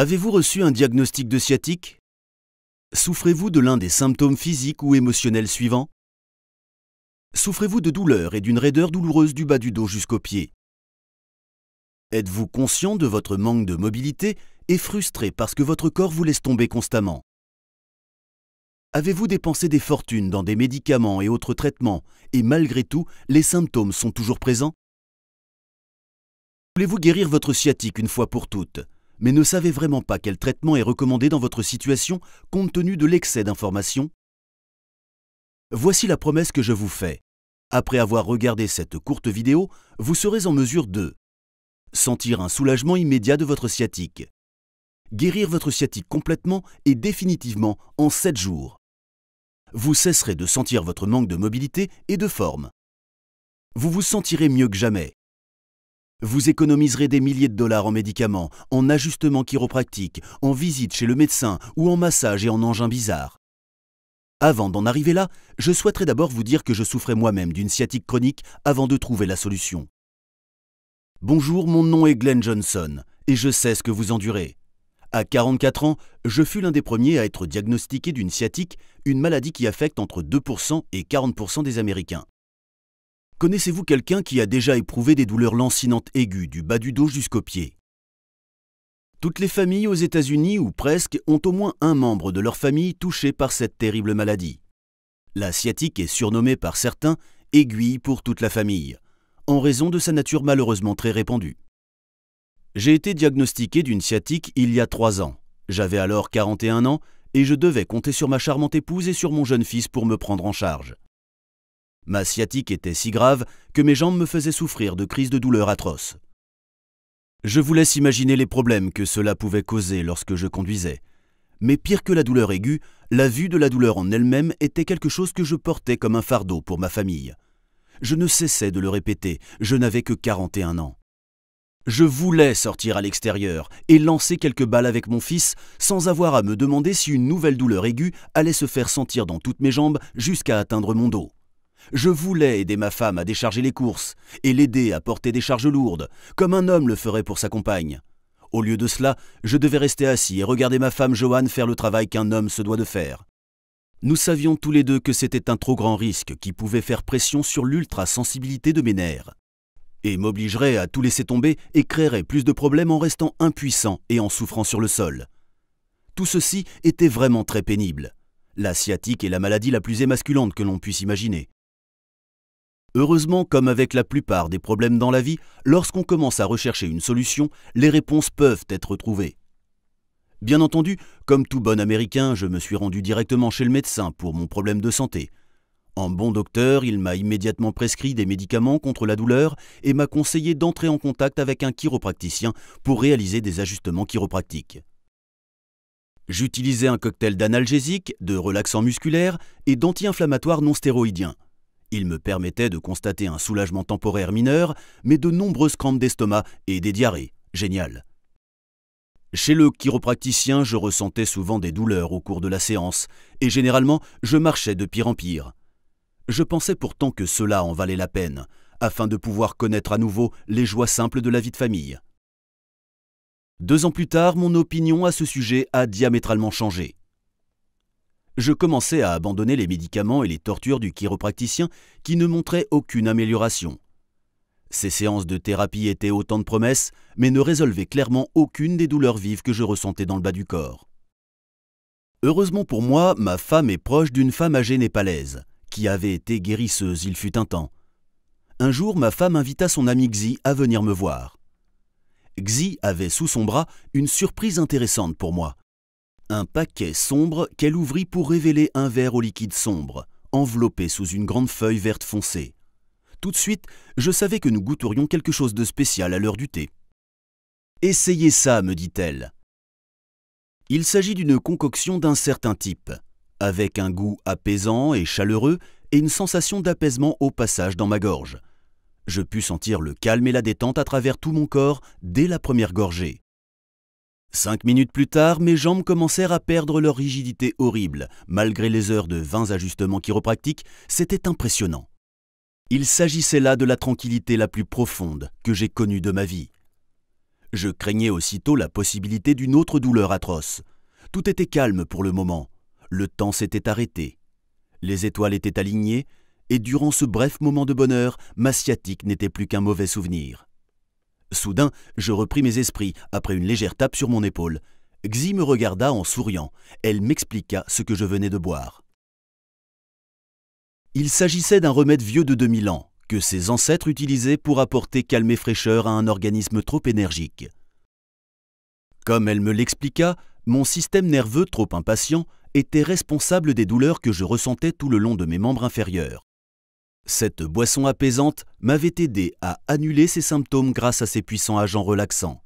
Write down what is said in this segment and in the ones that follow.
Avez-vous reçu un diagnostic de sciatique Souffrez-vous de l'un des symptômes physiques ou émotionnels suivants Souffrez-vous de douleurs et d'une raideur douloureuse du bas du dos jusqu'aux pieds Êtes-vous conscient de votre manque de mobilité et frustré parce que votre corps vous laisse tomber constamment Avez-vous dépensé des fortunes dans des médicaments et autres traitements et malgré tout, les symptômes sont toujours présents Voulez-vous guérir votre sciatique une fois pour toutes mais ne savez vraiment pas quel traitement est recommandé dans votre situation compte tenu de l'excès d'informations Voici la promesse que je vous fais. Après avoir regardé cette courte vidéo, vous serez en mesure de sentir un soulagement immédiat de votre sciatique, guérir votre sciatique complètement et définitivement en 7 jours. Vous cesserez de sentir votre manque de mobilité et de forme. Vous vous sentirez mieux que jamais. Vous économiserez des milliers de dollars en médicaments, en ajustements chiropractiques, en visites chez le médecin ou en massages et en engins bizarres. Avant d'en arriver là, je souhaiterais d'abord vous dire que je souffrais moi-même d'une sciatique chronique avant de trouver la solution. Bonjour, mon nom est Glenn Johnson et je sais ce que vous endurez. À 44 ans, je fus l'un des premiers à être diagnostiqué d'une sciatique, une maladie qui affecte entre 2% et 40% des Américains. Connaissez-vous quelqu'un qui a déjà éprouvé des douleurs lancinantes aiguës du bas du dos jusqu'aux pieds Toutes les familles aux États-Unis, ou presque, ont au moins un membre de leur famille touché par cette terrible maladie. La sciatique est surnommée par certains aiguille pour toute la famille, en raison de sa nature malheureusement très répandue. J'ai été diagnostiqué d'une sciatique il y a trois ans. J'avais alors 41 ans et je devais compter sur ma charmante épouse et sur mon jeune fils pour me prendre en charge. Ma sciatique était si grave que mes jambes me faisaient souffrir de crises de douleur atroces. Je vous laisse imaginer les problèmes que cela pouvait causer lorsque je conduisais. Mais pire que la douleur aiguë, la vue de la douleur en elle-même était quelque chose que je portais comme un fardeau pour ma famille. Je ne cessais de le répéter, je n'avais que 41 ans. Je voulais sortir à l'extérieur et lancer quelques balles avec mon fils sans avoir à me demander si une nouvelle douleur aiguë allait se faire sentir dans toutes mes jambes jusqu'à atteindre mon dos. Je voulais aider ma femme à décharger les courses et l'aider à porter des charges lourdes, comme un homme le ferait pour sa compagne. Au lieu de cela, je devais rester assis et regarder ma femme Joanne faire le travail qu'un homme se doit de faire. Nous savions tous les deux que c'était un trop grand risque qui pouvait faire pression sur l'ultra-sensibilité de mes nerfs, et m'obligerait à tout laisser tomber et créerait plus de problèmes en restant impuissant et en souffrant sur le sol. Tout ceci était vraiment très pénible. La sciatique est la maladie la plus émasculante que l'on puisse imaginer. Heureusement, comme avec la plupart des problèmes dans la vie, lorsqu'on commence à rechercher une solution, les réponses peuvent être trouvées. Bien entendu, comme tout bon Américain, je me suis rendu directement chez le médecin pour mon problème de santé. En bon docteur, il m'a immédiatement prescrit des médicaments contre la douleur et m'a conseillé d'entrer en contact avec un chiropracticien pour réaliser des ajustements chiropractiques. J'utilisais un cocktail d'analgésiques, de relaxants musculaires et d'anti-inflammatoires non stéroïdiens. Il me permettait de constater un soulagement temporaire mineur, mais de nombreuses crampes d'estomac et des diarrhées. Génial. Chez le chiropracticien, je ressentais souvent des douleurs au cours de la séance, et généralement, je marchais de pire en pire. Je pensais pourtant que cela en valait la peine, afin de pouvoir connaître à nouveau les joies simples de la vie de famille. Deux ans plus tard, mon opinion à ce sujet a diamétralement changé je commençais à abandonner les médicaments et les tortures du chiropracticien qui ne montraient aucune amélioration. Ces séances de thérapie étaient autant de promesses, mais ne résolvaient clairement aucune des douleurs vives que je ressentais dans le bas du corps. Heureusement pour moi, ma femme est proche d'une femme âgée népalaise, qui avait été guérisseuse il fut un temps. Un jour, ma femme invita son ami Xi à venir me voir. Xi avait sous son bras une surprise intéressante pour moi un paquet sombre qu'elle ouvrit pour révéler un verre au liquide sombre, enveloppé sous une grande feuille verte foncée. Tout de suite, je savais que nous goûterions quelque chose de spécial à l'heure du thé. Essayez ça, me dit-elle. Il s'agit d'une concoction d'un certain type, avec un goût apaisant et chaleureux et une sensation d'apaisement au passage dans ma gorge. Je pus sentir le calme et la détente à travers tout mon corps dès la première gorgée. Cinq minutes plus tard, mes jambes commencèrent à perdre leur rigidité horrible. Malgré les heures de vains ajustements chiropractiques, c'était impressionnant. Il s'agissait là de la tranquillité la plus profonde que j'ai connue de ma vie. Je craignais aussitôt la possibilité d'une autre douleur atroce. Tout était calme pour le moment. Le temps s'était arrêté. Les étoiles étaient alignées, et durant ce bref moment de bonheur, ma sciatique n'était plus qu'un mauvais souvenir. Soudain, je repris mes esprits, après une légère tape sur mon épaule. Xi me regarda en souriant. Elle m'expliqua ce que je venais de boire. Il s'agissait d'un remède vieux de 2000 ans, que ses ancêtres utilisaient pour apporter calme et fraîcheur à un organisme trop énergique. Comme elle me l'expliqua, mon système nerveux trop impatient était responsable des douleurs que je ressentais tout le long de mes membres inférieurs. Cette boisson apaisante m'avait aidé à annuler ses symptômes grâce à ses puissants agents relaxants.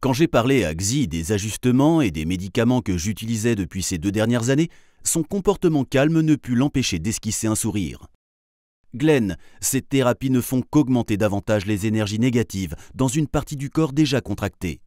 Quand j'ai parlé à Xi des ajustements et des médicaments que j'utilisais depuis ces deux dernières années, son comportement calme ne put l'empêcher d'esquisser un sourire. Glenn, ces thérapies ne font qu'augmenter davantage les énergies négatives dans une partie du corps déjà contractée.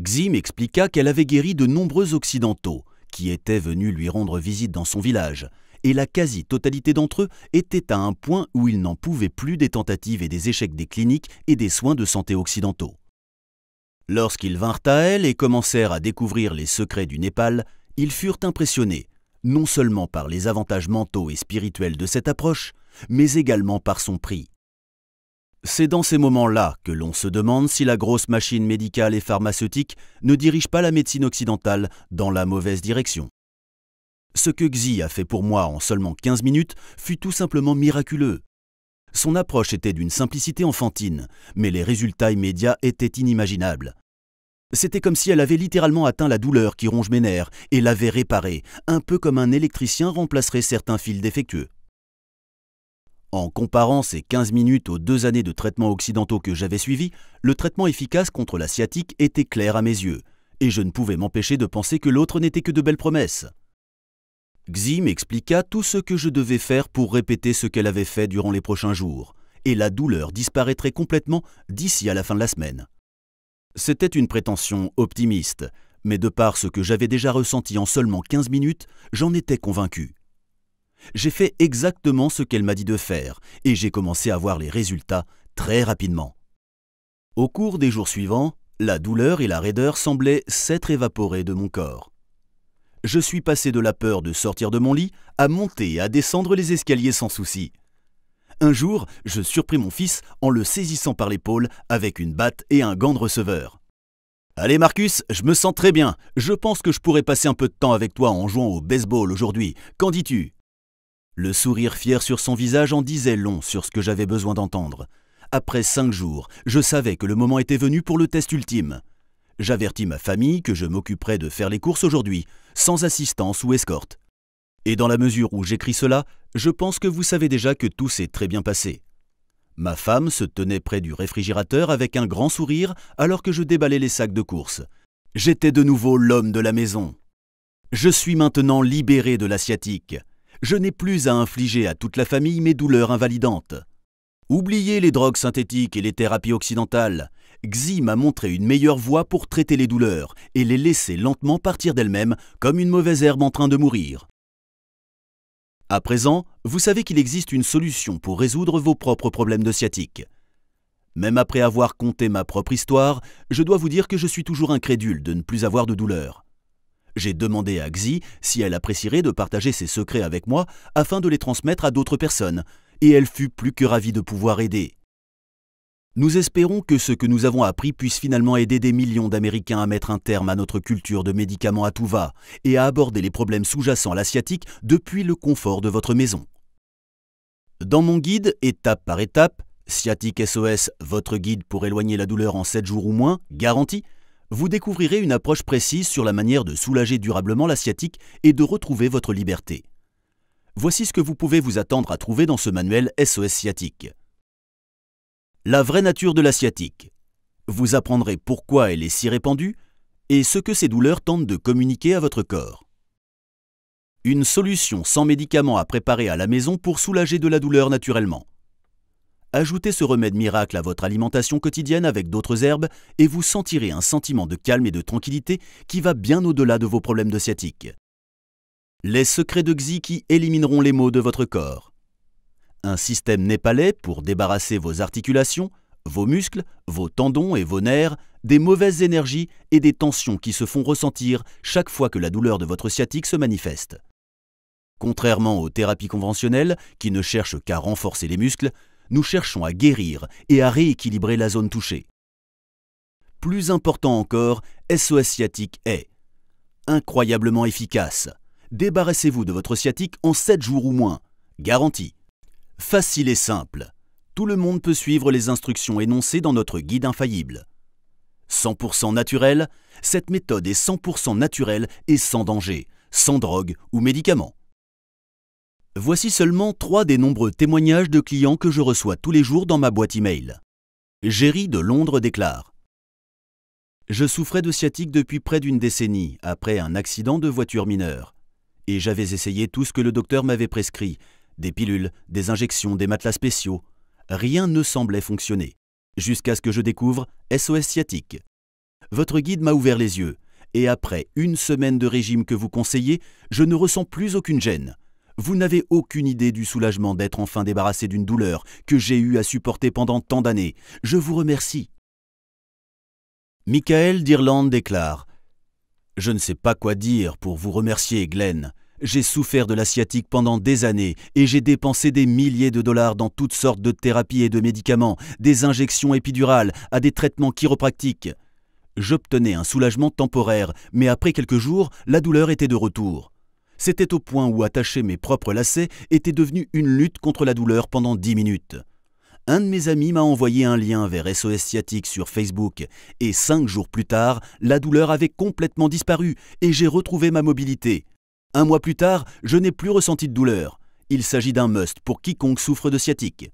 Xi m'expliqua qu'elle avait guéri de nombreux Occidentaux qui étaient venus lui rendre visite dans son village et la quasi-totalité d'entre eux étaient à un point où ils n'en pouvaient plus des tentatives et des échecs des cliniques et des soins de santé occidentaux. Lorsqu'ils vinrent à elle et commencèrent à découvrir les secrets du Népal, ils furent impressionnés, non seulement par les avantages mentaux et spirituels de cette approche, mais également par son prix. C'est dans ces moments-là que l'on se demande si la grosse machine médicale et pharmaceutique ne dirige pas la médecine occidentale dans la mauvaise direction. Ce que Xi a fait pour moi en seulement 15 minutes fut tout simplement miraculeux. Son approche était d'une simplicité enfantine, mais les résultats immédiats étaient inimaginables. C'était comme si elle avait littéralement atteint la douleur qui ronge mes nerfs et l'avait réparée, un peu comme un électricien remplacerait certains fils défectueux. En comparant ces 15 minutes aux deux années de traitements occidentaux que j'avais suivis, le traitement efficace contre la sciatique était clair à mes yeux, et je ne pouvais m'empêcher de penser que l'autre n'était que de belles promesses. Xi m'expliqua tout ce que je devais faire pour répéter ce qu'elle avait fait durant les prochains jours, et la douleur disparaîtrait complètement d'ici à la fin de la semaine. C'était une prétention optimiste, mais de par ce que j'avais déjà ressenti en seulement 15 minutes, j'en étais convaincu. J'ai fait exactement ce qu'elle m'a dit de faire, et j'ai commencé à voir les résultats très rapidement. Au cours des jours suivants, la douleur et la raideur semblaient s'être évaporées de mon corps je suis passé de la peur de sortir de mon lit à monter et à descendre les escaliers sans souci. Un jour, je surpris mon fils en le saisissant par l'épaule avec une batte et un gant de receveur. Allez Marcus, je me sens très bien. Je pense que je pourrais passer un peu de temps avec toi en jouant au baseball aujourd'hui. Qu'en dis-tu Le sourire fier sur son visage en disait long sur ce que j'avais besoin d'entendre. Après cinq jours, je savais que le moment était venu pour le test ultime. J'avertis ma famille que je m'occuperai de faire les courses aujourd'hui, sans assistance ou escorte. Et dans la mesure où j'écris cela, je pense que vous savez déjà que tout s'est très bien passé. Ma femme se tenait près du réfrigérateur avec un grand sourire alors que je déballais les sacs de courses. J'étais de nouveau l'homme de la maison. Je suis maintenant libéré de l'asiatique. Je n'ai plus à infliger à toute la famille mes douleurs invalidantes. Oubliez les drogues synthétiques et les thérapies occidentales. Xi m'a montré une meilleure voie pour traiter les douleurs et les laisser lentement partir d'elles-mêmes comme une mauvaise herbe en train de mourir. À présent, vous savez qu'il existe une solution pour résoudre vos propres problèmes de sciatique. Même après avoir conté ma propre histoire, je dois vous dire que je suis toujours incrédule de ne plus avoir de douleurs. J'ai demandé à Xi si elle apprécierait de partager ses secrets avec moi afin de les transmettre à d'autres personnes, et elle fut plus que ravie de pouvoir aider. Nous espérons que ce que nous avons appris puisse finalement aider des millions d'Américains à mettre un terme à notre culture de médicaments à tout va et à aborder les problèmes sous-jacents à l'asiatique depuis le confort de votre maison. Dans mon guide, étape par étape, Sciatique SOS, votre guide pour éloigner la douleur en 7 jours ou moins, garanti, vous découvrirez une approche précise sur la manière de soulager durablement la sciatique et de retrouver votre liberté. Voici ce que vous pouvez vous attendre à trouver dans ce manuel SOS sciatique. La vraie nature de la sciatique. Vous apprendrez pourquoi elle est si répandue et ce que ces douleurs tentent de communiquer à votre corps. Une solution sans médicaments à préparer à la maison pour soulager de la douleur naturellement. Ajoutez ce remède miracle à votre alimentation quotidienne avec d'autres herbes et vous sentirez un sentiment de calme et de tranquillité qui va bien au-delà de vos problèmes de sciatique. Les secrets de Xi qui élimineront les maux de votre corps un système népalais pour débarrasser vos articulations, vos muscles, vos tendons et vos nerfs des mauvaises énergies et des tensions qui se font ressentir chaque fois que la douleur de votre sciatique se manifeste. Contrairement aux thérapies conventionnelles, qui ne cherchent qu'à renforcer les muscles, nous cherchons à guérir et à rééquilibrer la zone touchée. Plus important encore, SOS sciatique est incroyablement efficace. Débarrassez-vous de votre sciatique en 7 jours ou moins, garantie facile et simple. Tout le monde peut suivre les instructions énoncées dans notre guide infaillible. 100% naturel, cette méthode est 100% naturelle et sans danger, sans drogue ou médicaments. Voici seulement trois des nombreux témoignages de clients que je reçois tous les jours dans ma boîte email. Jerry de Londres déclare Je souffrais de sciatique depuis près d'une décennie après un accident de voiture mineure, et j'avais essayé tout ce que le docteur m'avait prescrit, des pilules, des injections, des matelas spéciaux. Rien ne semblait fonctionner. Jusqu'à ce que je découvre SOS sciatique. Votre guide m'a ouvert les yeux. Et après une semaine de régime que vous conseillez, je ne ressens plus aucune gêne. Vous n'avez aucune idée du soulagement d'être enfin débarrassé d'une douleur que j'ai eu à supporter pendant tant d'années. Je vous remercie. Michael d'Irlande déclare Je ne sais pas quoi dire pour vous remercier, Glenn. J'ai souffert de la sciatique pendant des années et j'ai dépensé des milliers de dollars dans toutes sortes de thérapies et de médicaments, des injections épidurales, à des traitements chiropractiques. J'obtenais un soulagement temporaire, mais après quelques jours, la douleur était de retour. C'était au point où attacher mes propres lacets était devenu une lutte contre la douleur pendant dix minutes. Un de mes amis m'a envoyé un lien vers SOS Sciatique sur Facebook et cinq jours plus tard, la douleur avait complètement disparu et j'ai retrouvé ma mobilité. Un mois plus tard, je n'ai plus ressenti de douleur. Il s'agit d'un must pour quiconque souffre de sciatique.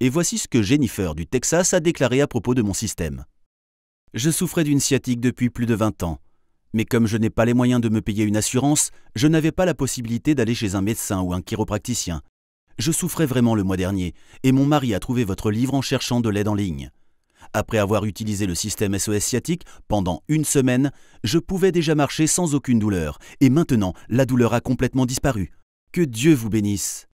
Et voici ce que Jennifer du Texas a déclaré à propos de mon système. Je souffrais d'une sciatique depuis plus de 20 ans, mais comme je n'ai pas les moyens de me payer une assurance, je n'avais pas la possibilité d'aller chez un médecin ou un chiropracticien. Je souffrais vraiment le mois dernier, et mon mari a trouvé votre livre en cherchant de l'aide en ligne. Après avoir utilisé le système SOS sciatique pendant une semaine, je pouvais déjà marcher sans aucune douleur, et maintenant la douleur a complètement disparu. Que Dieu vous bénisse.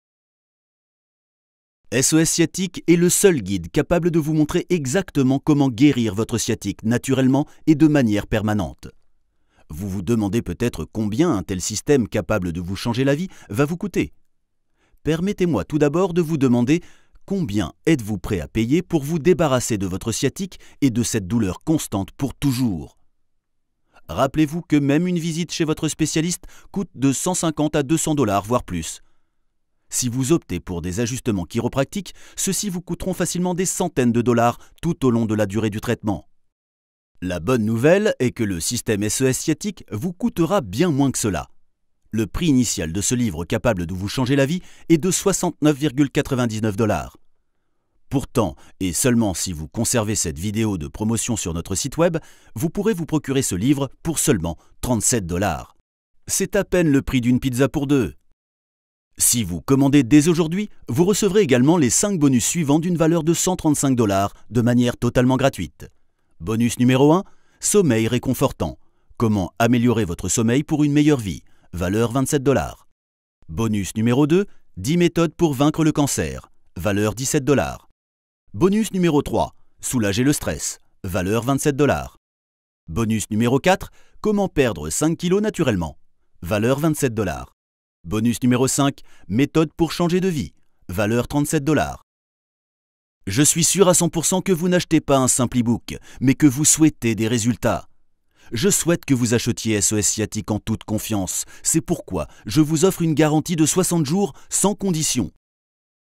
SOS sciatique est le seul guide capable de vous montrer exactement comment guérir votre sciatique naturellement et de manière permanente. Vous vous demandez peut-être combien un tel système capable de vous changer la vie va vous coûter. Permettez-moi tout d'abord de vous demander Combien êtes-vous prêt à payer pour vous débarrasser de votre sciatique et de cette douleur constante pour toujours Rappelez-vous que même une visite chez votre spécialiste coûte de 150 à 200 dollars, voire plus. Si vous optez pour des ajustements chiropractiques, ceux-ci vous coûteront facilement des centaines de dollars tout au long de la durée du traitement. La bonne nouvelle est que le système SES e sciatique vous coûtera bien moins que cela. Le prix initial de ce livre capable de vous changer la vie est de 69,99 dollars. Pourtant, et seulement si vous conservez cette vidéo de promotion sur notre site web, vous pourrez vous procurer ce livre pour seulement 37 dollars. C'est à peine le prix d'une pizza pour deux. Si vous commandez dès aujourd'hui, vous recevrez également les 5 bonus suivants d'une valeur de 135 dollars de manière totalement gratuite. Bonus numéro 1, sommeil réconfortant. Comment améliorer votre sommeil pour une meilleure vie valeur 27 dollars. Bonus numéro 2, 10 méthodes pour vaincre le cancer, valeur 17 dollars. Bonus numéro 3, soulager le stress, valeur 27 dollars. Bonus numéro 4, comment perdre 5 kilos naturellement, valeur 27 dollars. Bonus numéro 5, méthode pour changer de vie, valeur 37 dollars. Je suis sûr à 100% que vous n'achetez pas un simple e-book, mais que vous souhaitez des résultats. Je souhaite que vous achetiez SOS e Sciatique en toute confiance. C'est pourquoi je vous offre une garantie de 60 jours sans condition.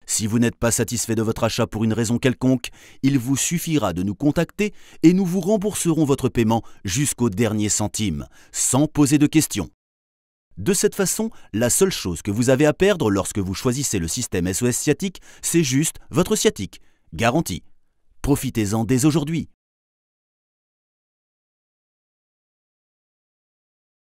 Si vous n'êtes pas satisfait de votre achat pour une raison quelconque, il vous suffira de nous contacter et nous vous rembourserons votre paiement jusqu'au dernier centime, sans poser de questions. De cette façon, la seule chose que vous avez à perdre lorsque vous choisissez le système SOS e sciatique, c'est juste votre sciatique, garantie. Profitez-en dès aujourd'hui.